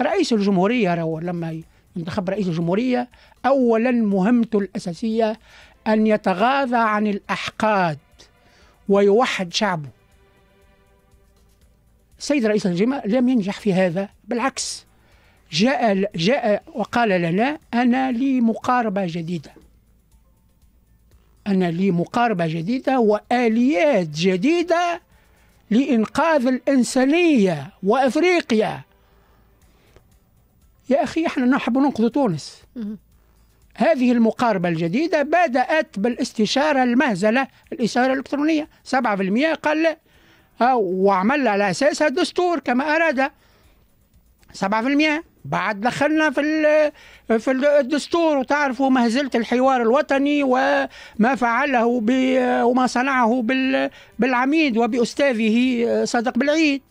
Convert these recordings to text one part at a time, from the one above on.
رئيس الجمهورية هو لما ينتخب رئيس الجمهورية أولا مهمته الأساسية أن يتغاضى عن الأحقاد ويوحد شعبه السيد رئيس الجمهورية لم ينجح في هذا بالعكس جاء جاء وقال لنا أنا لي مقاربة جديدة أنا لي مقاربة جديدة وآليات جديدة لإنقاذ الإنسانية وأفريقيا يا أخي احنا نحب ننقذ تونس هذه المقاربة الجديدة بدأت بالاستشارة المهزلة الإشارة الإلكترونية 7% قال لا وعمل على أساسها دستور كما أراد 7% بعد دخلنا في في الدستور وتعرفوا مهزله الحوار الوطني وما فعله وما صنعه بالعميد وباستاذه آه، صادق بالعيد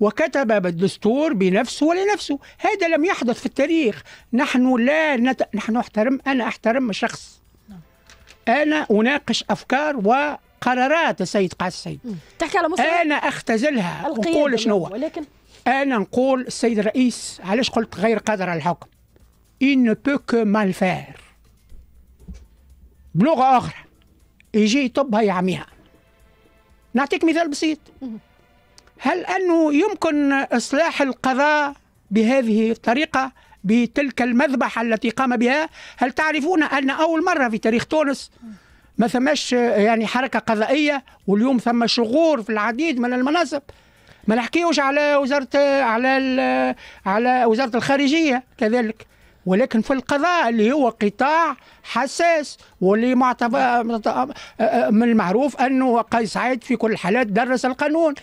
وكتب بالدستور بنفسه ولنفسه هذا لم يحدث في التاريخ نحن لا نت... نحن احترم أنا احترم شخص نعم. أنا أناقش أفكار و قرارات السيد قاسم السيد تحكي على مصر انا اختزلها نقول شنو ولكن انا نقول السيد الرئيس علاش قلت غير قادر على الحكم ان ne peut que بلغه اخرى يجي يطبها يعميها نعطيك مثال بسيط هل أنه يمكن إصلاح القضاء بهذه الطريقة بتلك المذبحة التي قام بها هل تعرفون أن أول مرة في تاريخ تونس ما ثمش يعني حركة قضائية واليوم ثم شغور في العديد من المناصب ما نحكيوش على وزارة على على وزارة الخارجية كذلك ولكن في القضاء اللي هو قطاع حساس واللي معتبر آه، آه، آه، من المعروف انه قيس سعيد في كل الحالات درس القانون